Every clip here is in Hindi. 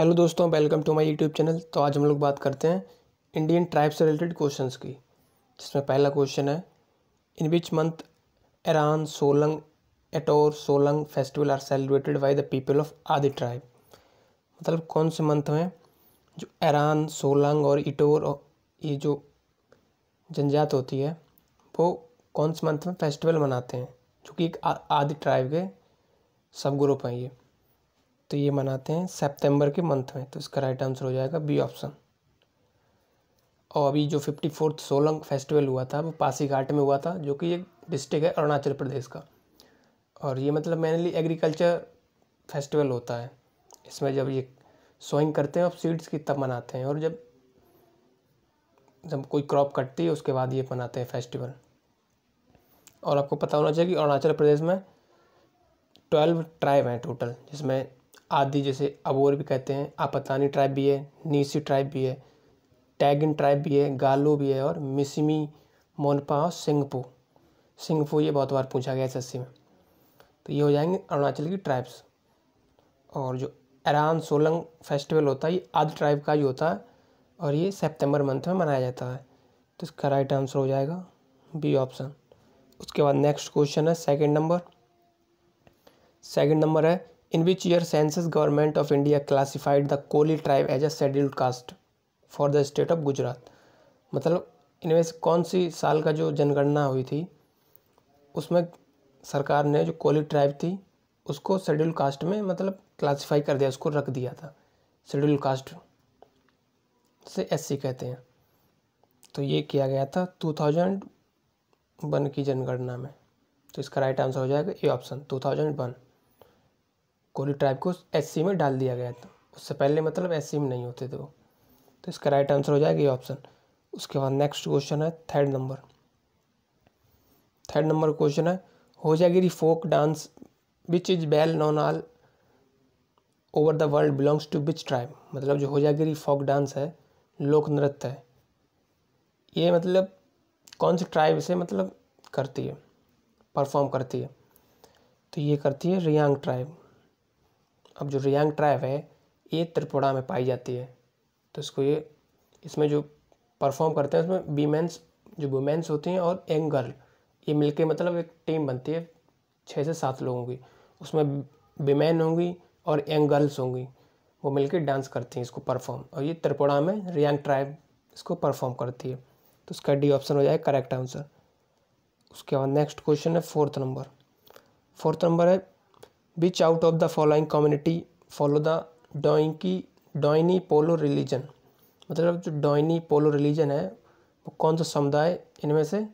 हेलो दोस्तों welcome to my YouTube channel तो आज हम लोग बात करते हैं इंडियन ट्राइब से रिलेटेड क्वेश्चंस की जिसमें पहला क्वेश्चन है in which month Aran Solung Etor Solung festival are celebrated by the people of Adi tribe मतलब कौन से मंथ में जो एरान सोलंग और इटोर और ये जो जनजात होती है वो कौन से मंथ में फेस्टिवल मनाते हैं जो कि एक आदि ट्राइब के सब ग्रुप हैं ये तो ये मनाते हैं सेप्टेम्बर के मंथ में तो इसका राइट आंसर हो जाएगा बी ऑप्शन और अभी जो फिफ्टी फोर्थ सोलंग फेस्टिवल हुआ था वो पासीघाट में हुआ था जो कि एक डिस्ट्रिक्ट है अरुणाचल प्रदेश का और ये मतलब मेनली एग्रीकल्चर फेस्टिवल होता है इसमें जब ये सोइंग करते हैं और सीड्स की तब मनाते हैं और जब जब कोई क्रॉप कटती है उसके बाद ये मनाते हैं फेस्टिवल और आपको पता होना चाहिए कि अरुणाचल प्रदेश में ट्वेल्व ट्राइब हैं टोटल जिसमें आदि जैसे अबोर भी कहते हैं आपतानी ट्राइब भी है नीसी ट्राइब भी है टैगिन ट्राइब भी है गालो भी है और मिसमी मोनपा और सिंगपो सिंगपो ये बहुत बार पूछा गया है एस में तो ये हो जाएंगे अरुणाचल की ट्राइब्स और जो एरान सोलंग फेस्टिवल होता है ये आदि ट्राइब का ही होता है और ये सेप्टेम्बर मंथ में मनाया जाता है तो इसका राइट आंसर हो जाएगा बी ऑप्शन उसके बाद नेक्स्ट क्वेश्चन है सेकेंड नंबर सेकेंड नंबर है in which year census government of india classified the koli tribe as a scheduled caste for the state of gujarat मतलब इनमें से कौन सी साल का जो जनगणना हुई थी उसमें सरकार ने जो कोली ट्राइब थी उसको शेड्यूल कास्ट में मतलब क्लासिफाई कर दिया उसको रख दिया था शेड्यूल कास्ट से एस कहते हैं तो ये किया गया था टू थाउजेंड वन की जनगणना में तो इसका राइट आंसर हो जाएगा A option two thousand one Kohli tribe को एस में डाल दिया गया था उससे पहले मतलब एस में नहीं होते थे वो तो इसका राइट आंसर हो जाएगा ये ऑप्शन उसके बाद नेक्स्ट क्वेश्चन है third number third number question है हो जाएगी folk dance which is well known all over the world belongs to which tribe मतलब जो हो जाएगी फोक डांस है लोक नृत्य है ये मतलब कौन सी ट्राइब से मतलब करती है परफॉर्म करती है तो ये करती है रियांग ट्राइब अब जो रियांग ट्राइब है ये त्रिपुरा में पाई जाती है तो इसको ये इसमें जो परफॉर्म करते हैं उसमें वीमेंस जो वुमेंस होती हैं और यंग गर्ल ये मिलके मतलब एक टीम बनती है छः से सात लोगों की उसमें वीमेन होंगी और यंग गर्ल्स होंगी वो मिलके डांस करती हैं इसको परफॉर्म और ये त्रिपुरा में रियांग ट्राइब इसको परफॉर्म करती है तो उसका डी ऑप्शन हो जाए करेक्ट आंसर उसके बाद नेक्स्ट क्वेश्चन है फोर्थ नंबर फोर्थ नंबर है which out of the following community follow the डोइकी डोइनी पोलो रिलीजन मतलब जो डोइनी पोलो रिलीजन है वो कौन सा समुदाय इनमें से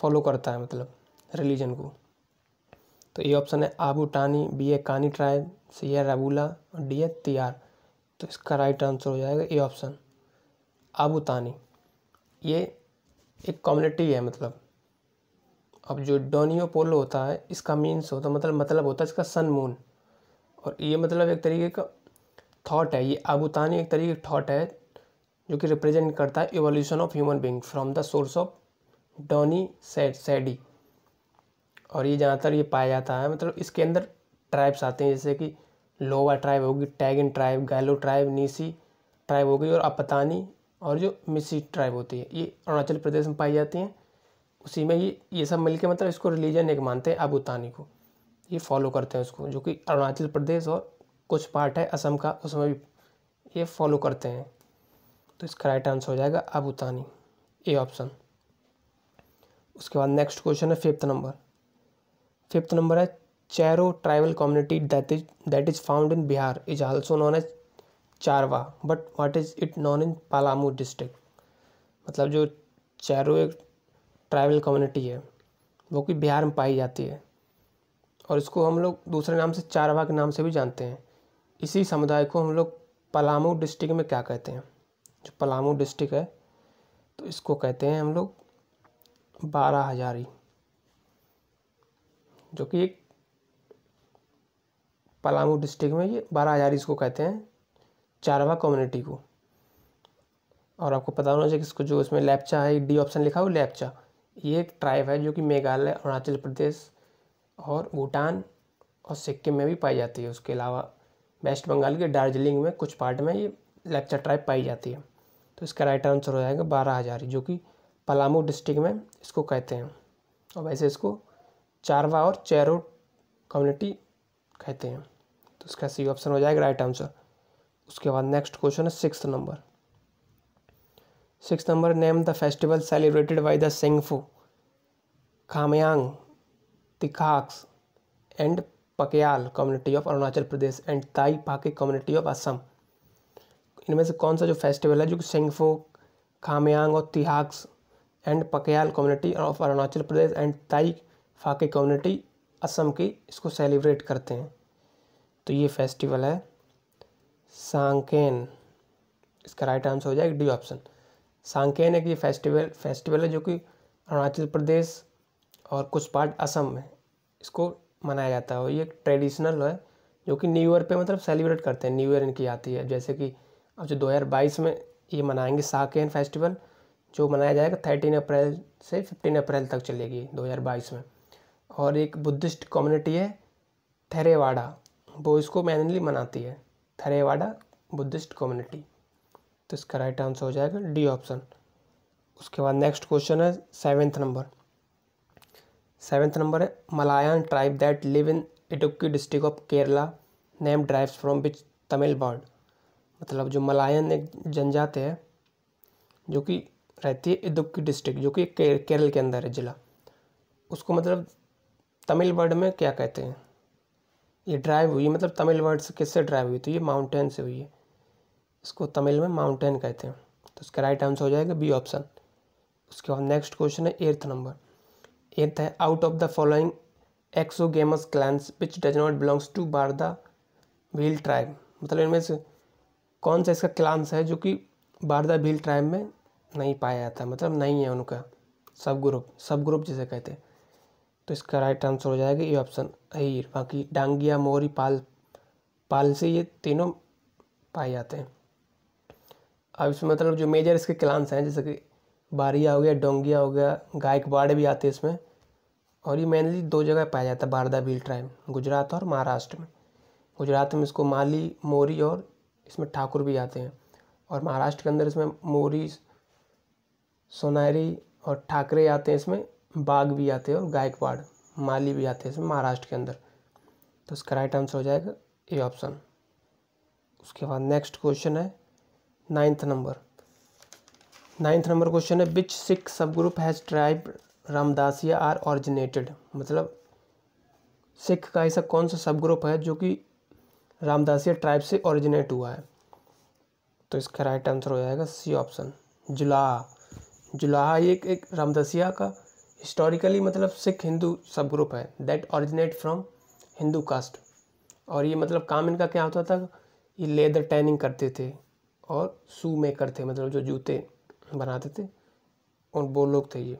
फॉलो करता है मतलब रिलीजन को तो ये ऑप्शन है आबूटानी बी ए कानी ट्राइब सी ए रबूला और डी ए तियार तो इसका राइट आंसर हो जाएगा ए ऑप्शन आबूतानी ये एक कम्युनिटी है मतलब अब जो डोनियो पोलो होता है इसका मीन्स होता मतलब मतलब होता है इसका सन मून और ये मतलब एक तरीके का थॉट है ये आबुतानी एक तरीके का थॉट है जो कि रिप्रेजेंट करता है evolution of human being from the source of Donyi सैड सैडी और ये ज़्यादातर ये पाया जाता है मतलब इसके अंदर ट्राइब्स आते हैं जैसे कि लोवा ट्राइब होगी Tagin tribe Galo tribe Nyishi tribe हो गई और अपतानी और जो मिसी ट्राइब होती है ये अरुणाचल प्रदेश में पाई जाती हैं उसी में ये ये सब मिलके मतलब इसको रिलीजन एक मानते हैं अबूतानी को ये फॉलो करते हैं उसको जो कि अरुणाचल प्रदेश और कुछ पार्ट है असम का उसमें भी ये फॉलो करते हैं तो इसका राइट आंसर हो जाएगा अबूतानी ए ऑप्शन उसके बाद नेक्स्ट क्वेश्चन है फिफ्थ नंबर फिफ्थ नंबर है Chero tribal community that is that is found in Bihar is also known as Charwa but what is it known in Palamu district मतलब जो चैरो एक ट्राइबल कम्युनिटी है वो कि बिहार में पाई जाती है और इसको हम लोग दूसरे नाम से चारवा के नाम से भी जानते हैं इसी समुदाय को हम लोग पलामू डिस्ट्रिक्ट में क्या कहते हैं जो पलामू डिस्ट्रिक्ट है तो इसको कहते हैं हम लोग बारह हजारी जो कि एक पलामू डिस्ट्रिक्ट में ये बारह हजारी इसको कहते हैं चारवा कम्युनिटी को और आपको पता होना चाहिए कि इसको जो इसमें लैपचा है डी ऑप्शन लिखा हुआ लैपचा ये एक ट्राइब है जो कि मेघालय अरुणाचल प्रदेश और भूटान और सिक्किम में भी पाई जाती है उसके अलावा वेस्ट बंगाल के दार्जिलिंग में कुछ पार्ट में ये लेप्चा ट्राइब पाई जाती है तो इसका राइट आंसर हो जाएगा बारह हज़ार जो कि पलामू डिस्ट्रिक्ट में इसको कहते हैं और वैसे इसको चारवा और चैरो कम्युनिटी कहते हैं तो इसका सी ऑप्शन हो जाएगा राइट आंसर उसके बाद नेक्स्ट क्वेश्चन है six number six number name the festival celebrated by the Singpho Khamyang Tikhaks and पकयाल community of Arunachal Pradesh and Tai Phake community of Assam इनमें से कौन सा जो फेस्टिवल है जो सेंगफो खामयांग और तिहाक्स एंड पकयाल community of Arunachal Pradesh and Tai Phake community Assam की इसको सेलिब्रेट करते हैं तो ये फेस्टिवल है सांकेन इसका राइट आंसर हो जाएगा डी ऑप्शन सांकेन एक ये फेस्टिवल फेस्टिवल है जो कि अरुणाचल प्रदेश और कुछ पार्ट असम में इसको मनाया जाता है और ये एक ट्रेडिशनल है जो कि न्यू ईयर पे मतलब सेलिब्रेट करते हैं न्यू ईयर इनकी आती है जैसे कि अब जो 2022 में ये मनाएंगे साकेन फेस्टिवल जो मनाया जाएगा थर्टीन अप्रैल से फिफ्टीन अप्रैल तक चलेगी 2022 में और एक बुद्धिस्ट कम्युनिटी है थेरेवाड़ा वो इसको मैनली मनाती है थेरेवाड़ा बुद्धिस्ट कम्युनिटी तो इसका राइट आंसर हो जाएगा डी ऑप्शन उसके बाद नेक्स्ट क्वेश्चन है सेवेंथ नंबर सेवेंथ नंबर है Malayan tribe that live in Idukki district of Kerala name derives from which Tamil word मतलब जो मलायन एक जनजाति है जो कि रहती है इदुक्की डिस्ट्रिक्ट जो कि केरल के अंदर है ज़िला उसको मतलब तमिल वर्ड में क्या कहते हैं ये ड्राइव हुई मतलब तमिल वर्ड से किससे ड्राइव हुई तो ये माउंटेन से हुई है इसको तमिल में माउंटेन कहते हैं तो इसका राइट आंसर हो जाएगा बी ऑप्शन उसके बाद नेक्स्ट क्वेश्चन है एर्थ नंबर एर्थ है out of the following exogamous clans which does not belongs to बार द भील ट्राइब मतलब इनमें से कौन सा इसका क्लांस है जो कि बारदा भील ट्राइब में नहीं पाया जाता मतलब नहीं है उनका सब ग्रुप सब ग्रुप जिसे कहते हैं तो इसका राइट आंसर हो जाएगा ये ऑप्शन अहिर बाकी डांगिया मोरी पाल पाल से ये तीनों पाए जाते हैं अब इसमें मतलब जो मेजर इसके क्लांस हैं जैसे कि बारिया हो गया डोंगिया हो गया गायकवाड़ भी आते हैं इसमें और ये मेनली दो जगह पाया जाता है बारदा बिल ट्राइब गुजरात और महाराष्ट्र में गुजरात में इसको माली मोरी और इसमें ठाकुर भी आते हैं और महाराष्ट्र के अंदर इसमें मोरी सोनारी और ठाकरे आते हैं इसमें बाघ भी आते हैं और गायकवाड़ माली भी आते हैं इसमें महाराष्ट्र के अंदर तो इसका राइट आंसर हो जाएगा ए ऑप्शन उसके बाद नेक्स्ट क्वेश्चन है ninth number ninth number question है which Sikh sub group has tribe Ramdasia are originated मतलब सिख का ऐसा कौन सा सब ग्रुप है जो कि रामदासिया ट्राइब से ऑरिजिनेट हुआ है तो इसका राइट आंसर हो जाएगा सी ऑप्शन जुलाहा जुलाहा ये एक, एक रामदासिया का हिस्टोरिकली मतलब सिख हिंदू सब ग्रुप है that originate from Hindu caste और ये मतलब काम इनका क्या होता था ये लेदर टैनिंग करते थे और शू मेकर थे मतलब जो जूते बनाते थे और वो लोग थे ये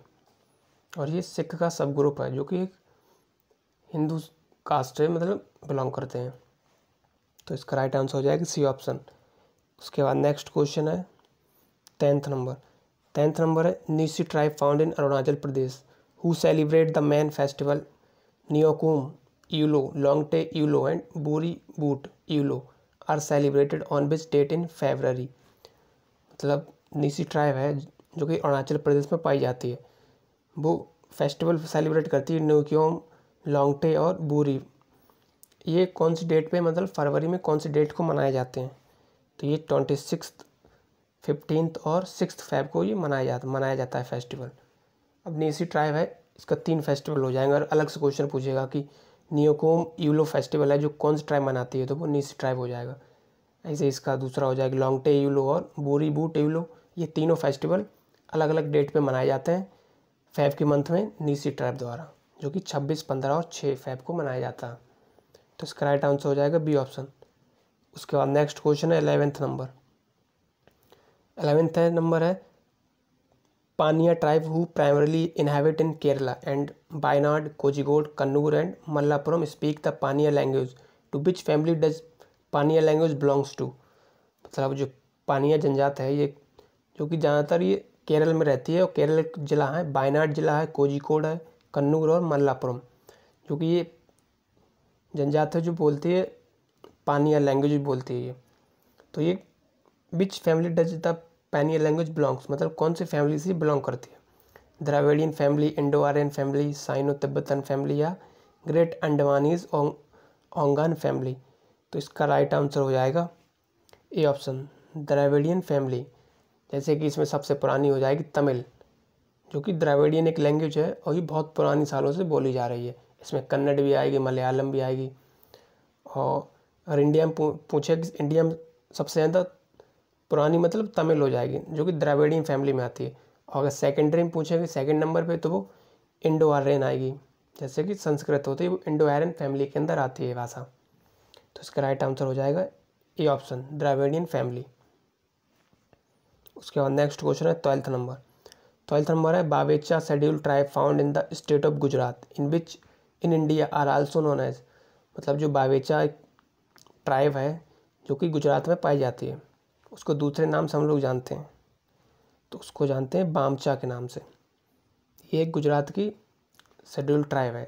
और ये सिख का सब ग्रुप है जो कि एक हिंदू कास्ट है मतलब बिलोंग करते हैं तो इसका राइट आंसर हो जाएगा सी ऑप्शन उसके बाद नेक्स्ट क्वेश्चन है टेंथ नंबर टेंथ नंबर है Nyishi tribe found in Arunachal Pradesh who celebrate the main festival Nyokum Yullo Longte Yullo and Boori Boot Yullo are celebrated on which date in February मतलब निसी ट्राइब है जो कि अरुणाचल प्रदेश में पाई जाती है वो फेस्टिवल सेलिब्रेट करती है न्यूक्योम लॉन्गटे और बूरी ये कौन सी डेट पे मतलब फरवरी में कौन सी डेट को मनाए जाते हैं तो ये ट्वेंटी सिक्स फिफ्टीन और सिक्स फेब को ये मनाया जाता मनाया जाता है फेस्टिवल अब निसी ट्राइब है इसका तीन फेस्टिवल हो जाएंगे और अलग से क्वेश्चन पूछेगा कि नियोकोम यूलो फेस्टिवल है जो कौन सा ट्राइब मनाती है तो वो निस ट्राइब हो जाएगा ऐसे इसका दूसरा हो जाएगा लॉन्गटे यूलो और बोरी बूट यूलो ये तीनों फेस्टिवल अलग अलग डेट पे मनाए जाते हैं फैब के मंथ में नीसी ट्राइब द्वारा जो कि 26, 15 और 6 फैब को मनाया जाता है तो इसका राइट आंसर हो जाएगा बी ऑप्शन उसके बाद नेक्स्ट क्वेश्चन है एलेवेंथ नंबर एलेवेंथ नंबर है Paniya tribe who primarily inhabit in Kerala and Bayanad, Kozhikode, Kannur and Malappuram speak the Paniya language. To which family does Paniya language belongs to मतलब जो पानिया जनजात है ये जो कि ज़्यादातर ये केरल में रहती है और केरल एक ज़िला है वायनाड ज़िला है कोजिकोड है कन्नूर और मल्लापुरम जो कि ये जनजात है जो बोलती है पानिया लैंग्वेज बोलती है ये तो ये which family does the Paniya language belongs मतलब कौन से फैमिली से बिलोंग करती है Dravidian family Indo Aryan family Sino Tibetan family या ग्रेट अंडमानीज ओंगान फैमिली तो इसका राइट आंसर हो जाएगा ए ऑप्शन द्राविडियन फैमिली जैसे कि इसमें सबसे पुरानी हो जाएगी तमिल जो कि द्राविडियन एक लैंग्वेज है और ये बहुत पुरानी सालों से बोली जा रही है इसमें कन्नड़ भी आएगी मलयालम भी आएगी और इंडिया में पूछे इंडिया में सबसे ज़्यादा पुरानी मतलब तमिल हो जाएगी जो कि द्राविडियन फैमिली में आती है और अगर सेकेंडरी में पूछेगी सेकेंड नंबर पे तो वो इंडो आर्यन आएगी जैसे कि संस्कृत होती है वो इंडो आर्यन फैमिली के अंदर आती है भाषा तो इसका राइट आंसर हो जाएगा ए ऑप्शन द्राविडियन फैमिली उसके बाद नेक्स्ट क्वेश्चन है ट्वेल्थ नंबर ट्वेल्थ नंबर है Bavacha schedule tribe found in the state of Gujarat in which in India are also known as मतलब जो बावेचा ट्राइब है जो कि गुजरात में पाई जाती है उसको दूसरे नाम से हम लोग जानते हैं तो उसको जानते हैं बामचा के नाम से ये एक गुजरात की शेड्यूल ट्राइब है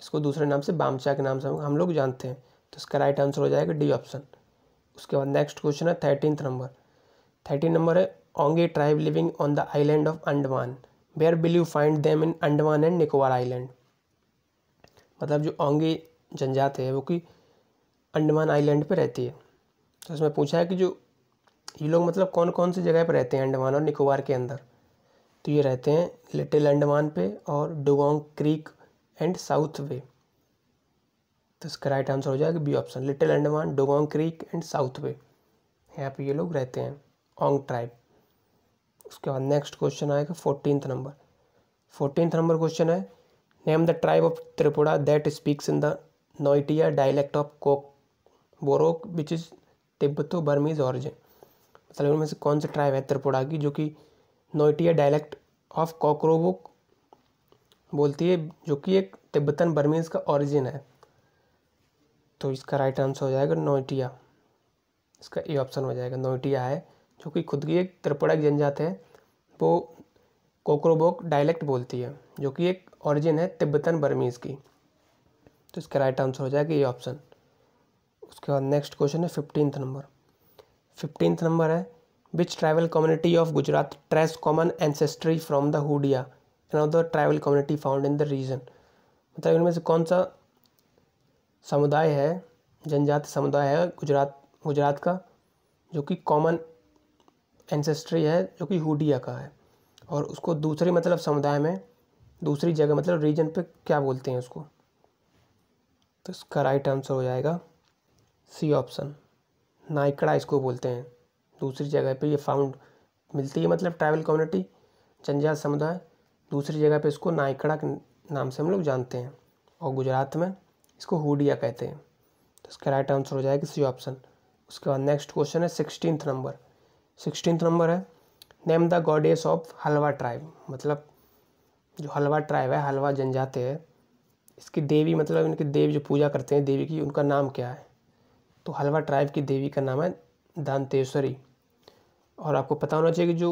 इसको दूसरे नाम से बामचा के नाम से हम लोग जानते हैं तो इसका राइट आंसर हो जाएगा डी ऑप्शन उसके बाद नेक्स्ट क्वेश्चन है थर्टीनथ नंबर थर्टीन नंबर है Onge tribe living on the island of Andaman where will you find them in Andaman and Nicobar island मतलब जो ओंगे जनजाति है वो कि अंडमान आइलैंड पे रहती है तो इसमें पूछा है कि जो ये लोग मतलब कौन कौन सी जगह पर रहते हैं अंडमान और निकोबार के अंदर तो ये रहते हैं लिटिल अंडमान पे और Dugong Creek and South Bay तो इसका राइट आंसर हो जाएगा B option Little Andaman Dugong Creek and South Bay यहाँ पे ये लोग रहते हैं ओंग ट्राइब उसके बाद नेक्स्ट क्वेश्चन आएगा fourteenth number fourteenth number question है name the tribe of Tripura that speaks in the Noatia dialect of Kok Borok which is Tibeto Burmese origin सलून में से कौन सी ट्राइब है त्रिपुरा की जो कि नोटिया डायलैक्ट ऑफ कॉकरोबुक बोलती है जो कि एक तिब्बतन बर्मीज का ऑरिजिन है तो इसका राइट आंसर हो जाएगा नोटिया इसका ए ऑप्शन हो जाएगा नोटिया है जो कि खुद की एक त्रिपुरा की जनजात है वो कोकरोबोक डायलैक्ट बोलती है जो कि एक ऑरिजिन है तिब्बतन बर्मीज़ की तो इसका राइट आंसर हो जाएगा ये ऑप्शन उसके बाद नेक्स्ट क्वेश्चन है फिफ्टीन नंबर फिफ्टींथ नंबर है which tribal community of Gujarat trace common ancestry from the हुडिया the tribal community found in the region मतलब इनमें से कौन सा समुदाय है जनजाति समुदाय है गुजरात गुजरात का जो कि कॉमन एंसेस्ट्री है जो कि हुडिया का है और उसको दूसरे मतलब समुदाय में दूसरी जगह मतलब रीजन पे क्या बोलते हैं उसको तो इसका राइट आंसर हो जाएगा सी ऑप्शन नाइकड़ा इसको बोलते हैं दूसरी जगह पे ये फाउंड मिलती है मतलब ट्राइबल कम्युनिटी जनजात समुदाय दूसरी जगह पे इसको नाइकड़ा के नाम से हम लोग जानते हैं और गुजरात में इसको हुडिया कहते हैं तो इसका राइट आंसर हो जाएगा सी ऑप्शन उसके बाद नेक्स्ट क्वेश्चन है सिक्सटीन नंबर सिक्सटीन नंबर है name the goddess of Halba tribe मतलब जो हलवा ट्राइब है हलवा जनजाति है इसकी देवी मतलब इनकी देव जो पूजा करते हैं देवी की उनका नाम क्या है तो हलवा ट्राइब की देवी का नाम है दांतेश्वरी और आपको पता होना चाहिए कि जो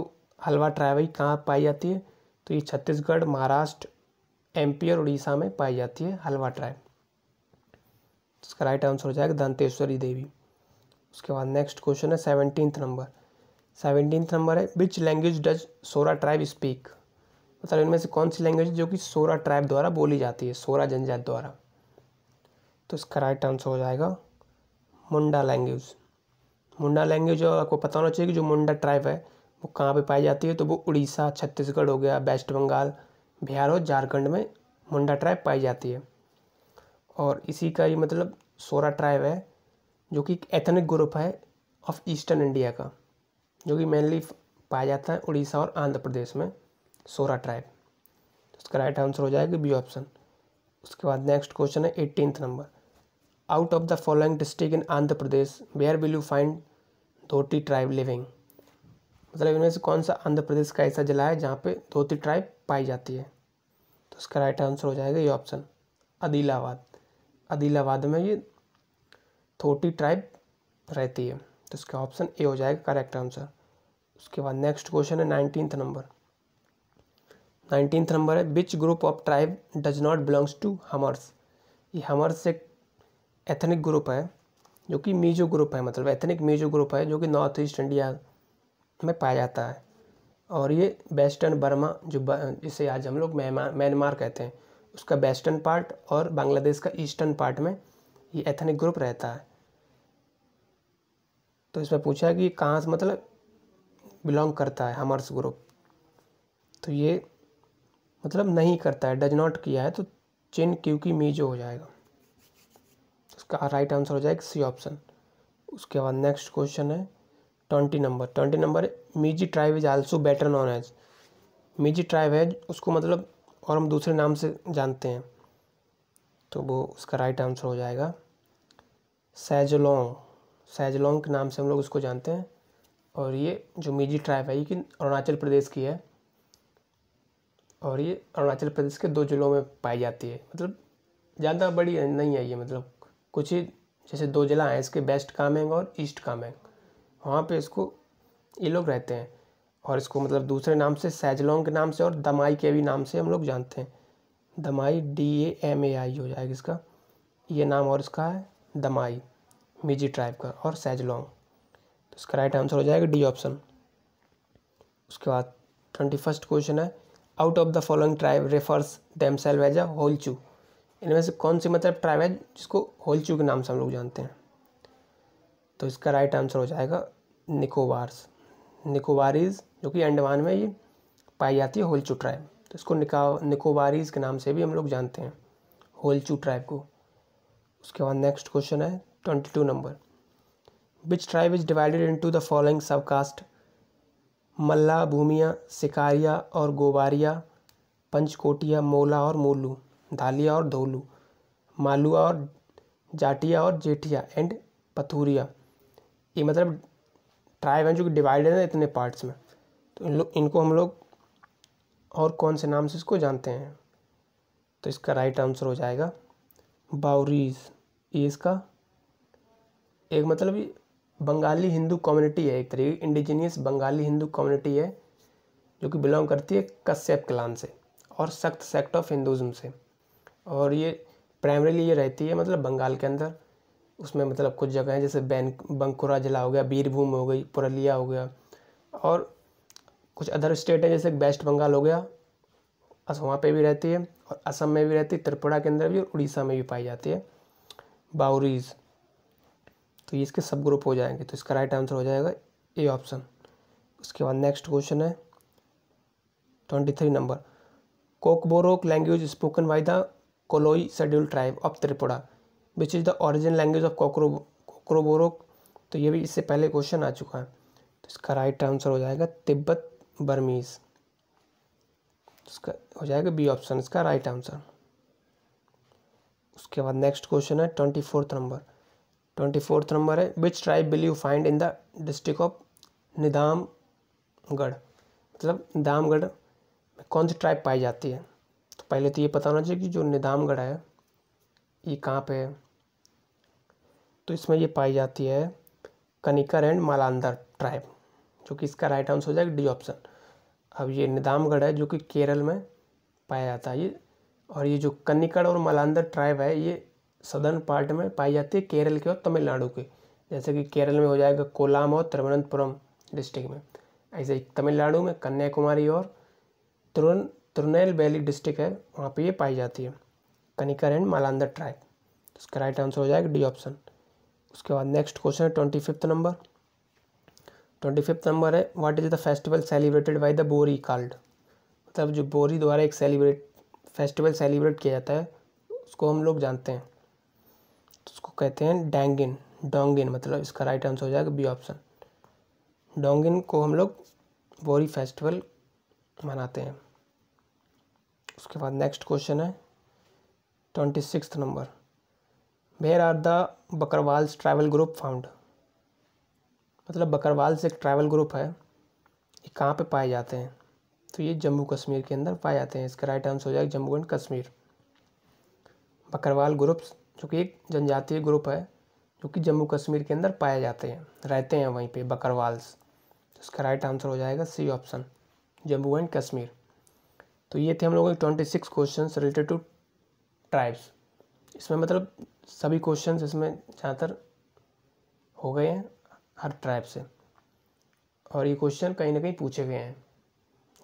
हलवा ट्राइब है कहाँ पाई जाती है तो ये छत्तीसगढ़ महाराष्ट्र पी और उड़ीसा में पाई जाती है हलवा ट्राइब तो इसका राइट आंसर हो जाएगा दंतेश्वरी देवी उसके बाद नेक्स्ट क्वेश्चन है सेवनटीन्थ नंबर सेवनटीन्थ नंबर है which language does Sora tribe speak मतलब इनमें से कौन सी लैंग्वेज जो कि सोरा ट्राइब द्वारा बोली जाती है सोरा जनजात द्वारा तो इसका राइट आंसर हो जाएगा मुंडा लैंग्वेज मुंडा लैंग्वेज आपको पता होना चाहिए कि जो मुंडा ट्राइब है वो कहाँ पे पाई जाती है तो वो उड़ीसा छत्तीसगढ़ हो गया वेस्ट बंगाल बिहार और झारखंड में मुंडा ट्राइब पाई जाती है और इसी का ये मतलब सोरा ट्राइब है जो कि एथनिक ग्रुप है ऑफ ईस्टर्न इंडिया का जो कि मेनली पाया जाता है उड़ीसा और आंध्र प्रदेश में सोरा ट्राइब तो राइट आंसर हो जाएगा बी ऑप्शन उसके बाद नेक्स्ट क्वेश्चन है eighteenth number out of the following district in Andhra Pradesh where will you find धोती ट्राइब लिविंग मतलब इनमें से कौन सा आंध्र प्रदेश का ऐसा जिला है जहाँ पे धोती ट्राइब पाई जाती है तो इसका राइट आंसर हो जाएगा ये ऑप्शन आदिलाबाद आदिलाबाद में ये थोटी ट्राइब रहती है तो इसका ऑप्शन ए हो जाएगा करेक्ट आंसर उसके बाद नेक्स्ट क्वेश्चन है नाइनटीन्थ नंबर नाइनटीन्थ नंबर है which group of tribe does not belongs to Hmars ये हमर्स एक एथनिक ग्रुप है जो कि मीजो ग्रुप है मतलब एथनिक मीजो ग्रुप है जो कि नॉर्थ ईस्ट इंडिया में पाया जाता है और ये वेस्टर्न बर्मा जो जिसे आज हम लोग म्यांमार कहते हैं उसका वेस्टर्न पार्ट और बांग्लादेश का ईस्टर्न पार्ट में ये एथनिक ग्रुप रहता है तो इसमें पूछा कि कहाँ से मतलब बिलोंग करता है हमर्स ग्रुप तो ये मतलब नहीं करता है डज नॉट किया है तो चिन्ह क्योंकि मीजो हो जाएगा इसका राइट आंसर हो जाएगा सी ऑप्शन उसके बाद नेक्स्ट क्वेश्चन है twenty number twenty number Miji tribe is also better known as Miji tribe है उसको मतलब और हम दूसरे नाम से जानते हैं तो वो उसका राइट आंसर हो जाएगा सैजलोंग सैजलोंग के नाम से हम लोग उसको जानते हैं और ये जो मिजी ट्राइब है ये कि अरुणाचल प्रदेश की है और ये अरुणाचल प्रदेश के दो ज़िलों में पाई जाती है मतलब ज़्यादा बड़ी नहीं है ये मतलब कुछ ही जैसे दो जिला हैं इसके वेस्ट कामेंग और ईस्ट कामेंग वहाँ पे इसको ये लोग रहते हैं और इसको मतलब दूसरे नाम से सैजलोंग के नाम से और दमाई के भी नाम से हम लोग जानते हैं दमाई डी ए एम ए आई हो जाएगा इसका ये नाम और इसका है दमाई मिजी ट्राइब का और सैजलोंग तो इसका राइट आंसर हो जाएगा डी ऑप्शन उसके बाद ट्वेंटी फर्स्ट क्वेश्चन है out of the following tribe refers themselves as a होलचू इनमें से कौन सी मतलब ट्राइब है जिसको होलचू के नाम से हम लोग जानते हैं तो इसका राइट आंसर हो जाएगा निकोबार्स निकोबारीज जो कि अंडमान में ये पाई जाती है होलचू ट्राइब तो इसको निका निकोबारीज के नाम से भी हम लोग जानते हैं होलचू ट्राइब को उसके बाद नेक्स्ट क्वेश्चन है twenty two number which tribe is divided into the following sub caste Malla Bhumiya Sikaria और गोबारिया पंचकोटिया मोला और मोलू धालिया और धोलू मालुआ और जाटिया और जेठिया एंड पथुरिया ये मतलब ट्राइब हैं जो कि डिवाइडेड है इतने पार्ट्स में तो इन लोग इनको हम लोग और कौन से नाम से इसको जानते हैं तो इसका राइट आंसर हो जाएगा बाउरीज ये इसका एक मतलब बंगाली हिंदू कम्युनिटी है एक तरीके इंडिजीनियस बंगाली हिंदू कम्युनिटी है जो कि बिलोंग करती है कश्यप क्लान से और सख्त सेक्ट ऑफ हिंदुज़म से और ये प्राइमरीली ये रहती है मतलब बंगाल के अंदर उसमें मतलब कुछ जगह हैं जैसे बैन बंकुरा जिला हो गया बीरभूम हो गई पुरलिया हो गया और कुछ अदर स्टेट हैं जैसे वेस्ट बंगाल हो गया वहाँ पर भी रहती है और असम में भी रहती है त्रिपुरा के अंदर भी और उड़ीसा में भी पाई जाती है बाउरीज तो ये इसके सब ग्रुप हो जाएंगे तो इसका राइट आंसर हो जाएगा ए ऑप्शन उसके बाद नेक्स्ट क्वेश्चन है twenty three number Kokborok language spoken by the Kaloi schedule tribe of Tripura which is the origin language of Kokborok तो ये भी इससे पहले क्वेश्चन आ चुका है तो इसका राइट आंसर हो जाएगा तिब्बत बर्मीज तो इसका हो जाएगा बी ऑप्शन इसका राइट आंसर उसके बाद नेक्स्ट क्वेश्चन है twenty fourth number twenty fourth number है which tribe will you find in the district of निदामगढ़ मतलब निदामगढ़ में कौन सी ट्राइब पाई जाती है पहले तो ये पता होना चाहिए कि जो निदामगढ़ है ये कहाँ पे है तो इसमें ये पाई जाती है कनिकर एंड मालांदर ट्राइब जो कि इसका राइट आंसर हो जाएगा डी ऑप्शन अब ये निदामगढ़ है जो कि केरल में पाया जाता है ये और ये जो कन्निकड़ और मालांदर ट्राइब है ये सदर्न पार्ट में पाई जाती है केरल के और तमिलनाडु के जैसे कि केरल में हो जाएगा कोलाम और तिरुवनंतपुरम डिस्ट्रिक्ट में ऐसे ही तमिलनाडु में कन्याकुमारी और तिरुवन तुरनैल वैली डिस्ट्रिक्ट है वहाँ पे ये पाई जाती है कनिकर एंड मालांदर ट्राइब तो इसका राइट आंसर हो जाएगा डी ऑप्शन उसके बाद नेक्स्ट क्वेश्चन है twenty fifth number twenty fifth number है what is the festival celebrated by the Bori called मतलब जो बोरी द्वारा एक सेलिब्रेट फेस्टिवल सेलिब्रेट किया जाता है उसको हम लोग जानते हैं तो उसको कहते हैं डेंगिन डोंगिन मतलब इसका राइट आंसर हो जाएगा बी ऑप्शन डोंगिन को हम लोग बोरी फेस्टिवल मनाते हैं उसके बाद नेक्स्ट क्वेश्चन है twenty six number where are the Bakarwals travel group found मतलब बकरवाल्स एक ट्रैवल ग्रुप है ये कहाँ पे पाए जाते हैं तो ये जम्मू कश्मीर के अंदर पाए जाते हैं इसका राइट आंसर हो जाएगा जम्मू एंड कश्मीर बकरवाल ग्रुप्स जो कि एक जनजातीय ग्रुप है जो कि जम्मू कश्मीर के अंदर पाए जाते हैं रहते हैं वहीं पे बकरवाल्स तो इसका राइट आंसर हो जाएगा C option Jammu and Kashmir तो ये थे हम लोगों के twenty six question related to tribes इसमें मतलब सभी क्वेश्चन इसमें ज़्यादातर हो गए हैं हर ट्राइब से और ये क्वेश्चन कहीं ना कहीं पूछे गए हैं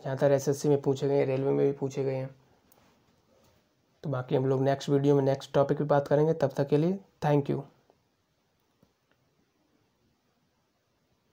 ज़्यादातर एसएससी में पूछे गए हैं रेलवे में भी पूछे गए हैं तो बाकी हम लोग नेक्स्ट वीडियो में नेक्स्ट टॉपिक पर बात करेंगे तब तक के लिए थैंक यू